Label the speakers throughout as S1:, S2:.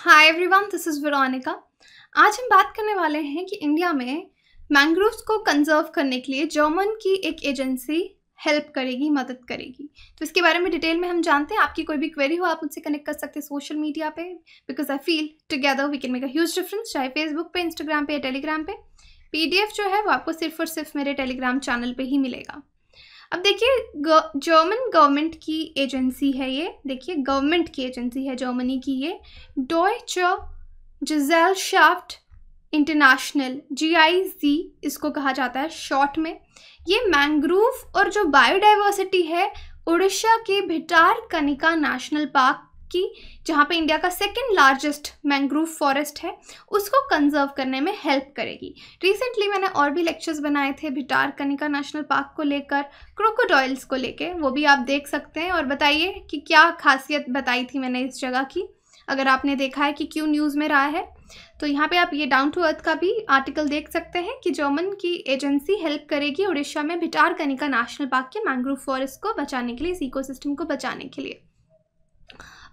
S1: hi everyone this is Veronica आज हम बात करने वाले हैं कि इंडिया में मैंग्रोव्स को कंजर्व करने के लिए जर्मन की एक एजेंसी हेल्प करेगी मदद करेगी तो इसके बारे में डिटेल में हम जानते हैं आपकी कोई भी क्वेरी हो आप मुझसे कनेक्ट कर सकते हैं सोशल मीडिया पे because I feel together we can make a huge difference चाहे फेसबुक पे इंस्टाग्राम पे या टेलीग्राम पे पीडीएफ जो है वो आपको सिर्फ और सिर्फ मेरे टेलीग्राम चैनल पे ही मिलेगा अब देखिए जर्मन गवर्नमेंट की एजेंसी है ये देखिए गवर्नमेंट की एजेंसी है जर्मनी की ये Deutsche Gesellschaft international G I Z इसको कहा जाता है शॉर्ट में ये मैंग्रोव और जो बायोडाइवर्सिटी है उड़ीसा के भिटार कनिका नेशनल पार्क की जहाँ पे इंडिया का सेकेंड लार्जेस्ट मैंग्रोव फॉरेस्ट है उसको कंजर्व करने में हेल्प करेगी रिसेंटली मैंने और भी लेक्चर्स बनाए थे भिटार कनिका नेशनल पार्क को लेकर क्रोकोडॉयल्स को लेकर वो भी आप देख सकते हैं और बताइए कि क्या खासियत बताई थी मैंने इस जगह की अगर आपने देखा है कि क्यों न्यूज़ में रहा है तो यहाँ पे आप ये डाउन टू अर्थ का भी आर्टिकल देख सकते हैं कि जर्मन की एजेंसी हेल्प करेगी उड़ीसा में भिटार कनिका नेशनल पार्क के मैंग्रोव फॉरेस्ट को बचाने के लिए इस इकोसिस्टम को बचाने के लिए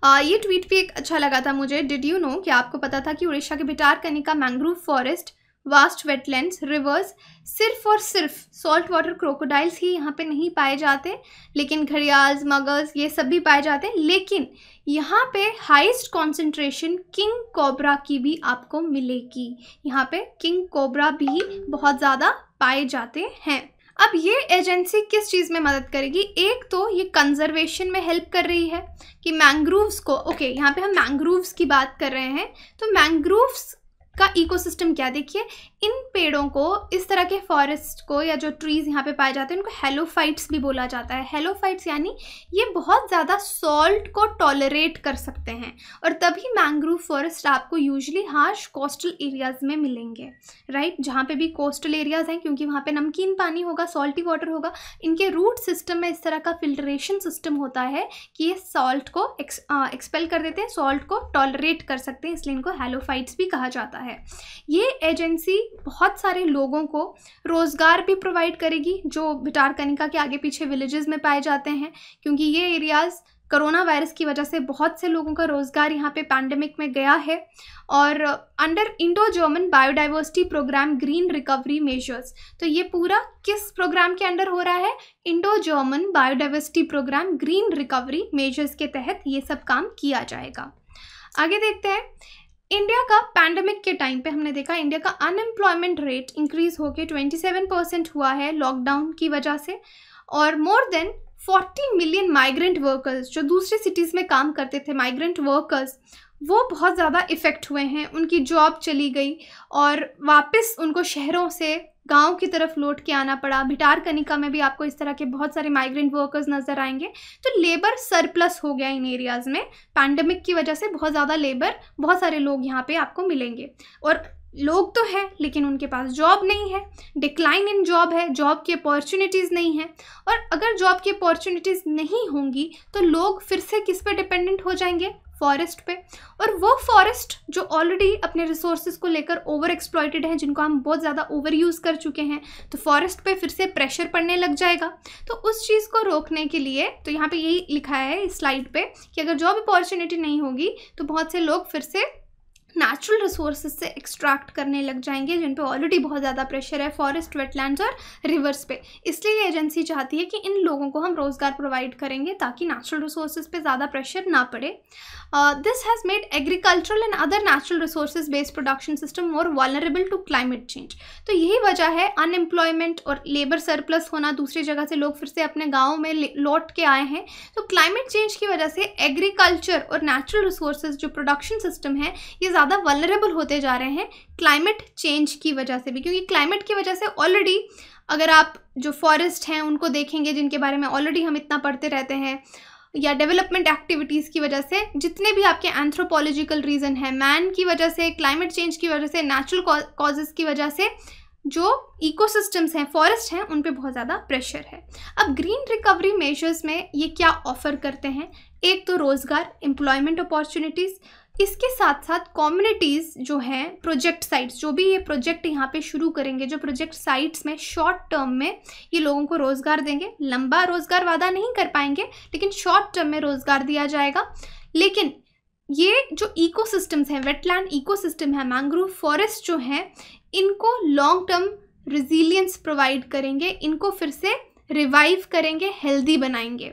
S1: आ, ये ट्वीट भी एक अच्छा लगा था मुझे डिड यू नो कि आपको पता था कि उड़ीसा के Bhitarkanika mangrove forest vast wetlands rivers सिर्फ और सिर्फ सॉल्ट वाटर क्रोकोडाइल्स ही यहाँ पे नहीं पाए जाते लेकिन घड़ियाल्स मगर्स ये सब भी पाए जाते हैं लेकिन यहाँ पे हाईएस्ट कॉन्सेंट्रेशन किंग कोबरा की भी आपको मिलेगी यहाँ पे किंग कोबरा भी बहुत ज़्यादा पाए जाते हैं अब ये एजेंसी किस चीज़ में मदद करेगी एक तो ये कंजर्वेशन में हेल्प कर रही है कि मैंग्रोव्स को ओके okay, यहाँ पे हम मैंग्रोव्स की बात कर रहे हैं तो मैंग्रोव्स का इकोसिस्टम क्या देखिए इन पेड़ों को इस तरह के फॉरेस्ट को या जो ट्रीज़ यहाँ पे पाए जाते हैं उनको हेलोफाइट्स भी बोला जाता है हेलोफाइट्स यानी ये बहुत ज़्यादा सॉल्ट को टॉलरेट कर सकते हैं और तभी मैंग्रोव फॉरेस्ट आपको यूजली हार्श कोस्टल एरियाज़ में मिलेंगे राइट जहाँ पे भी कोस्टल एरियाज़ हैं क्योंकि वहाँ पर नमकीन पानी होगा सॉल्टी वाटर होगा इनके रूट सिस्टम में इस तरह का फिल्ट्रेशन सिस्टम होता है कि ये सॉल्ट को एक्सपेल कर देते हैं सॉल्ट को टॉलरेट कर सकते हैं इसलिए इनको हेलोफाइट्स भी कहा जाता है है ये एजेंसी बहुत सारे लोगों को रोज़गार भी प्रोवाइड करेगी जो भिटारकनिका के आगे पीछे विलेजेस में पाए जाते हैं क्योंकि ये एरियाज़ कोरोना वायरस की वजह से बहुत से लोगों का रोज़गार यहाँ पे पैंडमिक में गया है और under Indo German biodiversity programme green recovery measures तो ये पूरा किस प्रोग्राम के अंडर हो रहा है Indo German biodiversity programme green recovery measures के तहत ये सब काम किया जाएगा आगे देखते हैं इंडिया का पैंडमिक के टाइम पे हमने देखा इंडिया का अनएम्प्लॉयमेंट रेट इंक्रीज होके सेवन परसेंट हुआ है लॉकडाउन की वजह से और more than forty million migrant workers जो दूसरे सिटीज़ में काम करते थे माइग्रेंट वर्कर्स वो बहुत ज़्यादा इफ़ेक्ट हुए हैं उनकी जॉब चली गई और वापस उनको शहरों से गांव की तरफ लौट के आना पड़ा भिटार कनिका में भी आपको इस तरह के बहुत सारे माइग्रेंट वर्कर्स नज़र आएंगे तो लेबर सरप्लस हो गया इन एरियाज़ में पैंडमिक की वजह से बहुत ज़्यादा लेबर बहुत सारे लोग यहाँ पे आपको मिलेंगे और लोग तो हैं लेकिन उनके पास जॉब नहीं है डिक्लाइन इन जॉब है जॉब की अपॉर्चुनिटीज़ नहीं है और अगर जॉब की अपॉर्चुनिटीज़ नहीं होंगी तो लोग फिर से किस पर डिपेंडेंट हो जाएंगे फॉरेस्ट पे और वो फॉरेस्ट जो ऑलरेडी अपने रिसोर्सेज को लेकर ओवर एक्सप्लॉयटेड हैं जिनको हम बहुत ज़्यादा ओवर यूज़ कर चुके हैं तो फॉरेस्ट पे फिर से प्रेशर पड़ने लग जाएगा तो उस चीज़ को रोकने के लिए तो यहाँ पे यही लिखा है इस स्लाइड पे कि अगर जॉब अपॉर्चुनिटी नहीं होगी तो बहुत से लोग फिर से नेचुरल रिसोर्स से एक्सट्रैक्ट करने लग जाएंगे जिन पे ऑलरेडी बहुत ज़्यादा प्रेशर है फॉरेस्ट वेटलैंड्स और रिवर्स पे इसलिए ये एजेंसी चाहती है कि इन लोगों को हम रोज़गार प्रोवाइड करेंगे ताकि नेचुरल रिसोर्स पे ज़्यादा प्रेशर ना पड़े this has made agricultural and other natural resource based production system more vulnerable to climate change तो यही वजह है अनएम्प्लॉयमेंट और लेबर सरप्लस होना दूसरी जगह से लोग फिर से अपने गाँव में लौट के आए हैं तो क्लाइमेट चेंज की वजह से एग्रीकल्चर और नेचुरल रिसोर्सेज जो प्रोडक्शन सिस्टम है ये ज़्यादा ज़्यादा वलरेबल होते जा रहे हैं क्लाइमेट चेंज की वजह से भी क्योंकि क्लाइमेट की वजह से ऑलरेडी अगर आप जो फॉरेस्ट हैं उनको देखेंगे जिनके बारे में ऑलरेडी हम इतना पढ़ते रहते हैं या डेवलपमेंट एक्टिविटीज़ की वजह से जितने भी आपके एंथ्रोपोलॉजिकल रीज़न है मैन की वजह से क्लाइमेट चेंज की वजह से नेचुरल कॉजेज़ की वजह से जो इकोसिस्टम्स हैं फॉरेस्ट हैं उन पे बहुत ज़्यादा प्रेशर है अब ग्रीन रिकवरी मेजर्स में ये क्या ऑफ़र करते हैं एक तो रोज़गार एम्प्लॉयमेंट अपॉर्चुनिटीज़ इसके साथ साथ कम्युनिटीज़ जो हैं प्रोजेक्ट साइट्स जो भी ये प्रोजेक्ट यहाँ पे शुरू करेंगे जो प्रोजेक्ट साइट्स में शॉर्ट टर्म में ये लोगों को रोज़गार देंगे लंबा रोज़गार वादा नहीं कर पाएंगे लेकिन शॉर्ट टर्म में रोज़गार दिया जाएगा लेकिन ये जो इकोसिस्टम्स हैं वेटलैंड इकोसिस्टम है मैंग्रोव फॉरेस्ट जो हैं इनको लॉन्ग टर्म रिजिलियंस प्रोवाइड करेंगे इनको फिर से रिवाइव करेंगे हेल्दी बनाएंगे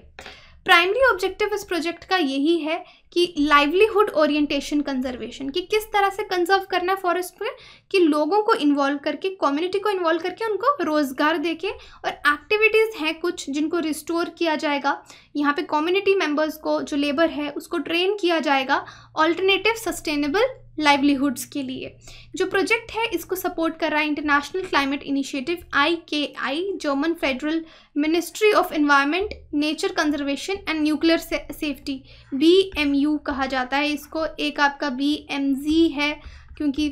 S1: प्राइमरी ऑब्जेक्टिव इस प्रोजेक्ट का यही है कि लाइवलीहुड ओरिएंटेशन कंजर्वेशन कि किस तरह से कंजर्व करना है फॉरेस्ट में कि लोगों को इन्वॉल्व करके कम्युनिटी को इन्वॉल्व करके उनको रोज़गार देके और एक्टिविटीज़ हैं कुछ जिनको रिस्टोर किया जाएगा यहाँ पे कम्युनिटी मेम्बर्स को जो लेबर है उसको ट्रेन किया जाएगा ऑल्टरनेटिव सस्टेनेबल लाइवलीहुड्स के लिए जो प्रोजेक्ट है इसको सपोर्ट कर रहा है international climate Initiative I K I German Federal Ministry of Environment Nature Conservation and Nuclear Safety B M U कहा जाता है इसको एक आपका बी एम जी है क्योंकि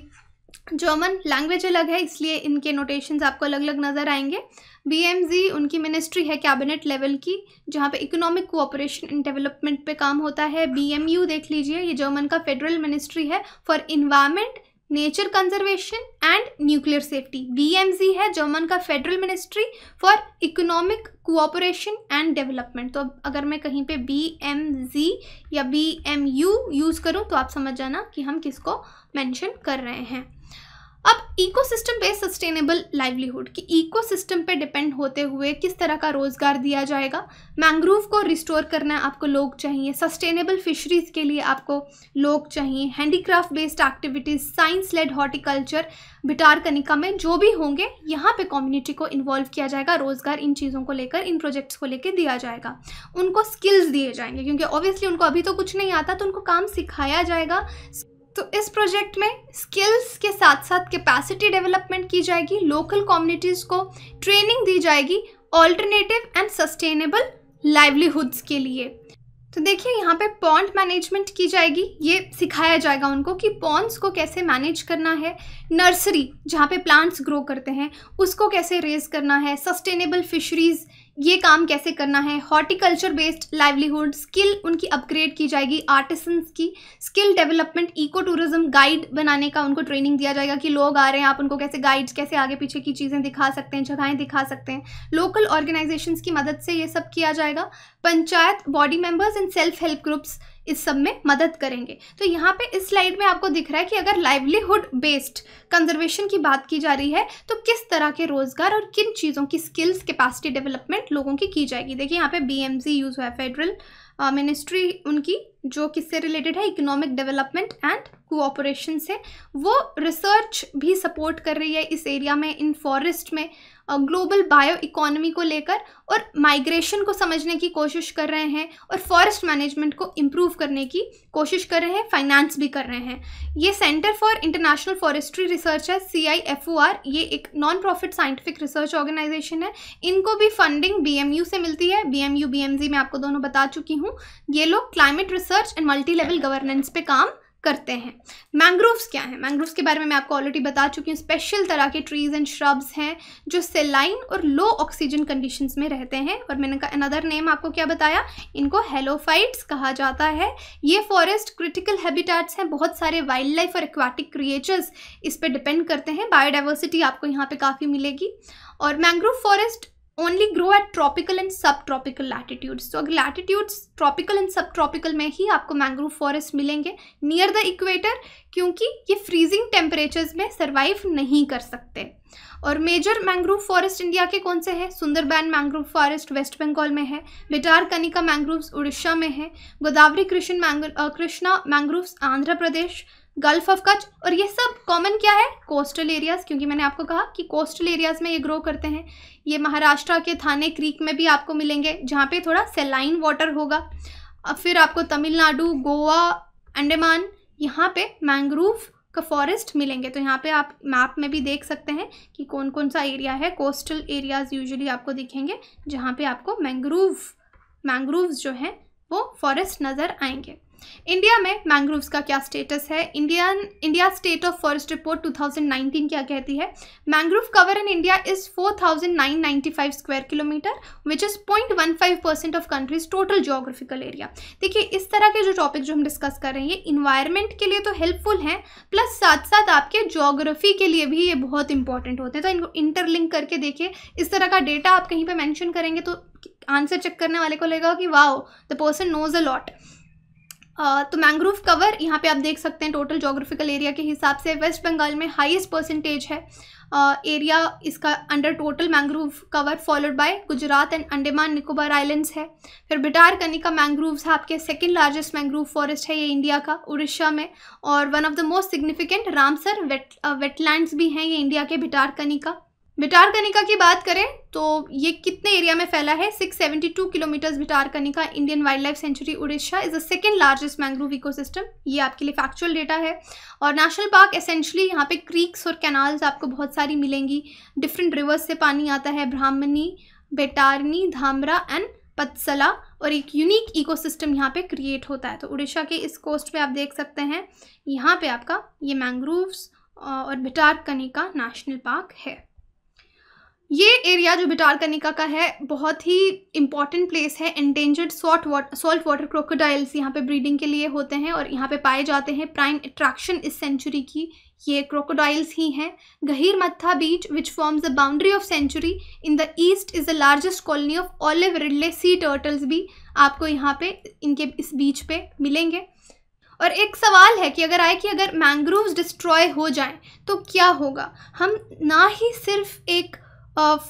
S1: जर्मन लैंग्वेज अलग है इसलिए इनके नोटेशंस आपको अलग अलग नज़र आएंगे बीएमजी उनकी मिनिस्ट्री है कैबिनेट लेवल की जहाँ पे इकोनॉमिक कोऑपरेशन एंड डेवलपमेंट पे काम होता है बीएमयू देख लीजिए ये जर्मन का फेडरल मिनिस्ट्री है for Environment Nature Conservation and Nuclear Safety B है जर्मन का Federal Ministry for Economic Cooperation and Development तो अब अगर मैं कहीं पे बी या बी यूज़ करूँ तो आप समझ जाना कि हम किसको मेंशन कर रहे हैं अब इकोसिस्टम बेस्ड सस्टेनेबल लाइवलीहुड कि इकोसिस्टम पे डिपेंड होते हुए किस तरह का रोज़गार दिया जाएगा मैंग्रोव को रिस्टोर करना आपको लोग चाहिए सस्टेनेबल फिशरीज़ के लिए आपको लोग चाहिए handicraft based activities science led horticulture Bhitarkanika में जो भी होंगे यहाँ पे कम्युनिटी को इन्वॉल्व किया जाएगा रोज़गार इन चीज़ों को लेकर इन प्रोजेक्ट्स को लेकर दिया जाएगा उनको स्किल्स दिए जाएंगे क्योंकि ऑब्वियसली उनको अभी तो कुछ नहीं आता तो उनको काम सिखाया जाएगा तो इस प्रोजेक्ट में स्किल्स के साथ साथ कैपेसिटी डेवलपमेंट की जाएगी लोकल कम्युनिटीज़ को ट्रेनिंग दी जाएगी ऑल्टरनेटिव एंड सस्टेनेबल लाइवलीहुड्स के लिए तो देखिए यहाँ पे पॉन्ड मैनेजमेंट की जाएगी ये सिखाया जाएगा उनको कि पॉन्ड्स को कैसे मैनेज करना है नर्सरी जहाँ पे प्लांट्स ग्रो करते हैं उसको कैसे रेज करना है सस्टेनेबल फिशरीज़ ये काम कैसे करना है हॉर्टिकल्चर बेस्ड लाइवलीहुड स्किल उनकी अपग्रेड की जाएगी आर्टिसंस की skill development eco tourism guide बनाने का उनको ट्रेनिंग दिया जाएगा कि लोग आ रहे हैं आप उनको कैसे गाइड्स कैसे आगे पीछे की चीज़ें दिखा सकते हैं जगहें दिखा सकते हैं लोकल ऑर्गेनाइजेशन की मदद से ये सब किया जाएगा panchayat body members and self help groups इस सब में मदद करेंगे तो यहाँ पे इस स्लाइड में आपको दिख रहा है कि अगर लाइवलीहुड बेस्ड कंजर्वेशन की बात की जा रही है तो किस तरह के रोज़गार और किन चीज़ों की स्किल्स कैपेसिटी डेवलपमेंट लोगों की की जाएगी देखिए यहाँ पे बी एम सी यूज़ हुआ है फेडरल मिनिस्ट्री उनकी जो किससे रिलेटेड है इकोनॉमिक डेवलपमेंट एंड कोऑपरेशन से वो रिसर्च भी सपोर्ट कर रही है इस एरिया में इन फॉरेस्ट में ग्लोबल बायो इकोनॉमी को लेकर और माइग्रेशन को समझने की कोशिश कर रहे हैं और फॉरेस्ट मैनेजमेंट को इम्प्रूव करने की कोशिश कर रहे हैं फाइनेंस भी कर रहे हैं ये Centre for International Forestry Research है C I F O R ये एक non profit scientific research organisation है इनको भी फंडिंग बी एम यू से मिलती है B M U B M G मैं आपको दोनों बता चुकी हूँ ये लोग climate research and multi level governance पे काम करते हैं मैंग्रोव्स क्या हैं मैंग्रोव्स के बारे में मैं आपको ऑलरेडी बता चुकी हूँ स्पेशल तरह के ट्रीज एंड श्रब्स हैं जो सेलाइन और लो ऑक्सीजन कंडीशंस में रहते हैं और मैंने का अनदर नेम आपको क्या बताया इनको हेलोफाइट्स कहा जाता है ये फॉरेस्ट क्रिटिकल हैबिटाट्स हैं बहुत सारे वाइल्ड लाइफ और एक्वाटिक क्रिएचर्स इस पर डिपेंड करते हैं बायोडाइवर्सिटी आपको यहाँ पर काफ़ी मिलेगी और mangrove forest only grow at tropical and subtropical latitudes तो अगर latitudes tropical and subtropical में ही आपको मैंग्रोव फॉरेस्ट मिलेंगे नियर द इक्वेटर क्योंकि ये फ्रीजिंग टेम्परेचर्स में सर्वाइव नहीं कर सकते और मेजर मैंग्रोव फॉरेस्ट इंडिया के कौन से हैं सुंदरबैन मैंग्रोव फॉरेस्ट वेस्ट बंगाल में है बिटार कनिका मैंग्रोव्स उड़ीसा में है Godavari Krishna mangrove Krishna mangroves Andhra Pradesh Gulf of Kutch और ये सब कॉमन क्या है कोस्टल एरियाज़ क्योंकि मैंने आपको कहा कि कोस्टल एरियाज़ में ये ग्रो करते हैं ये महाराष्ट्र के थाने क्रीक में भी आपको मिलेंगे जहाँ पे थोड़ा सेलाइन वाटर होगा अब फिर आपको तमिलनाडु गोवा अंडमान यहाँ पे मैंग्रोव का फॉरेस्ट मिलेंगे तो यहाँ पे आप मैप में भी देख सकते हैं कि कौन कौन सा एरिया है कोस्टल एरियाज़ यूजुअली आपको दिखेंगे जहाँ पे आपको मैंग्रोव मैंग्रोव्स जो हैं वो फॉरेस्ट नज़र आएंगे इंडिया में मैंग्रोव्स का क्या स्टेटस है Indian India State of Forest Report 2019 क्या कहती है mangrove cover in India is 4995 square kilometre which is 0.15 percent of country's total geographical area देखिए इस तरह के जो टॉपिक जो हम डिस्कस कर रहे हैं ये इन्वायरमेंट के लिए तो हेल्पफुल हैं प्लस साथ साथ आपके जोग्राफी के लिए भी ये बहुत इंपॉर्टेंट होते हैं तो इनको इंटरलिंक करके देखिए इस तरह का डेटा आप कहीं पर मैंशन करेंगे तो आंसर चेक करने वाले को लगेगा कि wow the person knows a lot तो मैंग्रोव कवर यहाँ पे आप देख सकते हैं टोटल जोग्राफिकल एरिया के हिसाब से वेस्ट बंगाल में हाईएस्ट परसेंटेज है एरिया uh, इसका under total mangrove cover followed by Gujarat and Andaman Nicobar Islands है फिर का मैंग्रोव्स है आपके सेकेंड लार्जेस्ट मैंग्रोव फॉरेस्ट है ये इंडिया का उड़ीसा में और one of the most significant Ramsar wet wetlands भी हैं ये इंडिया के का कनिका की बात करें तो ये कितने एरिया में फैला है 672 kilometres Bhitarkanika Indian wildlife sanctuary Orissa is the second largest mangrove ecosystem ये आपके लिए फैक्चुअल डेटा है और नेशनल पार्क एसेंशली यहाँ पे क्रीक्स और कैनाल्स आपको बहुत सारी मिलेंगी डिफरेंट रिवर्स से पानी आता है ब्राह्मणी बेटारनी धामरा एंड पत्सला और एक यूनिक इकोसिस्टम यहाँ पे क्रिएट होता है तो उड़ीसा के इस कोस्ट पे आप देख सकते हैं यहाँ पे आपका ये मैंग्रोव्स और कनिका नेशनल पार्क है ये एरिया जो बिटार कनिका का है बहुत ही इंपॉर्टेंट प्लेस है endangered salt water salt water crocodiles यहाँ पे ब्रीडिंग के लिए होते हैं और यहाँ पे पाए जाते हैं प्राइम अट्रैक्शन इस सेंचुरी की ये क्रोकोडाइल्स ही हैं Gahirmatha beach which forms the boundary of sanctuary in the east is the largest colony of olive ridley sea turtles भी आपको यहाँ पे इनके इस बीच पे मिलेंगे और एक सवाल है कि अगर आए कि अगर मैंग्रोव्स डिस्ट्रॉय हो जाएं तो क्या होगा हम ना ही सिर्फ एक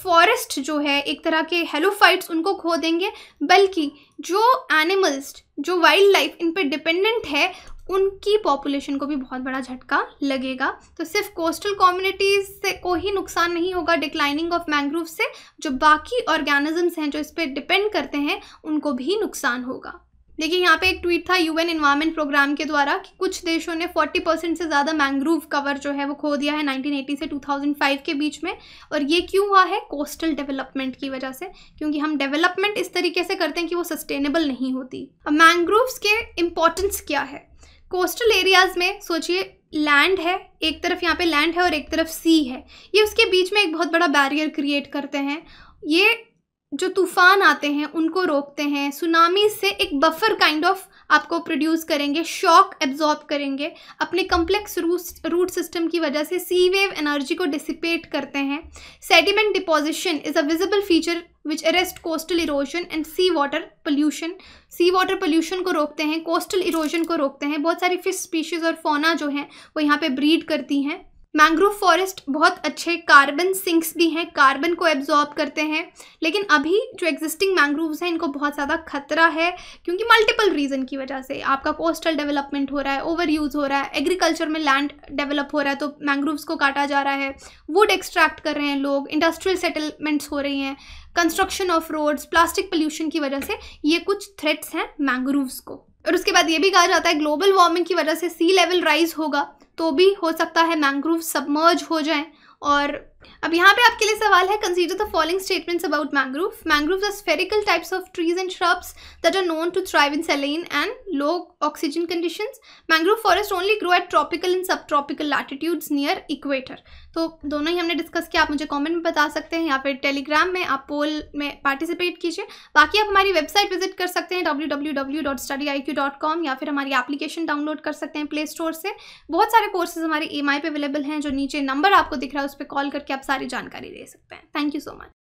S1: फॉरेस्ट जो है एक तरह के हेलोफाइट्स उनको खो देंगे बल्कि जो एनिमल्स जो वाइल्ड लाइफ इन पर डिपेंडेंट है उनकी पॉपुलेशन को भी बहुत बड़ा झटका लगेगा तो सिर्फ कोस्टल कम्युनिटीज़ से को ही नुकसान नहीं होगा डिक्लाइनिंग ऑफ मैंग्रोव से जो बाकी ऑर्गेनिजम्स हैं जो इस पर डिपेंड करते हैं उनको भी नुकसान होगा देखिए यहाँ पे एक ट्वीट था यूएन एनवायरमेंट प्रोग्राम के द्वारा कि कुछ देशों ने 40 परसेंट से ज़्यादा मैंग्रोव कवर जो है वो खो दिया है 1980 से 2005 के बीच में और ये क्यों हुआ है कोस्टल डेवलपमेंट की वजह से क्योंकि हम डेवलपमेंट इस तरीके से करते हैं कि वो सस्टेनेबल नहीं होती अब मैंग्रोव्स के इम्पोर्टेंस क्या है कोस्टल एरियाज़ में सोचिए लैंड है एक तरफ यहाँ पे लैंड है और एक तरफ सी है ये उसके बीच में एक बहुत बड़ा बैरियर क्रिएट करते हैं ये जो तूफ़ान आते हैं उनको रोकते हैं सुनामी से एक बफर काइंड ऑफ आपको प्रोड्यूस करेंगे शॉक एब्जॉर्ब करेंगे अपने कम्प्लेक्स रूट रूट सिस्टम की वजह से सी वेव एनर्जी को डिसिपेट करते हैं sediment deposition is a visible feature which arrest coastal erosion and sea water pollution sea water pollution को रोकते हैं कोस्टल इरोजन को रोकते हैं बहुत सारी फिश स्पीशीज़ और फोना जो हैं वो यहाँ पे ब्रीड करती हैं मैंग्रोव फॉरेस्ट बहुत अच्छे कार्बन सिंक्स भी हैं कार्बन को एब्जॉर्ब करते हैं लेकिन अभी जो एग्जिस्टिंग मैंग्रोव्स हैं इनको बहुत ज़्यादा खतरा है क्योंकि मल्टीपल रीज़न की वजह से आपका कोस्टल डेवलपमेंट हो रहा है ओवर यूज़ हो रहा है एग्रीकल्चर में लैंड डेवलप हो रहा है तो मैंग्रोव्स को काटा जा रहा है वुड एक्सट्रैक्ट कर रहे हैं लोग इंडस्ट्रियल सेटलमेंट्स हो रही हैं construction of roads plastic pollution की वजह से ये कुछ थ्रेट्स हैं मैंग्रोव्स को और उसके बाद ये भी कहा जाता है ग्लोबल वार्मिंग की वजह से सी लेवल राइज होगा तो भी हो सकता है मैंग्रोव सबमर्ज हो जाएं और अब यहाँ पे आपके लिए सवाल है consider the following statements about mangrove mangrove are spherical types of trees and shrubs that are known to thrive in saline and low oxygen conditions mangrove forest only grow at tropical and subtropical latitudes near equator तो दोनों ही हमने discuss किया आप मुझे comment में बता सकते हैं या फिर टेलीग्राम में आप पोल में पार्टिसिपेट कीजिए बाकी आप हमारी वेबसाइट विजिट कर सकते हैं डब्ल्यू या फिर हमारी एप्लीकेशन डाउनलोड कर सकते हैं प्ले स्टोर से बहुत सारे कोर्सेज हमारे ई पे अवेलेबल हैं जो नीचे नंबर आपको दिख रहा है उस पर कॉल करके आप सारी जानकारी दे सकते हैं थैंक यू सो मच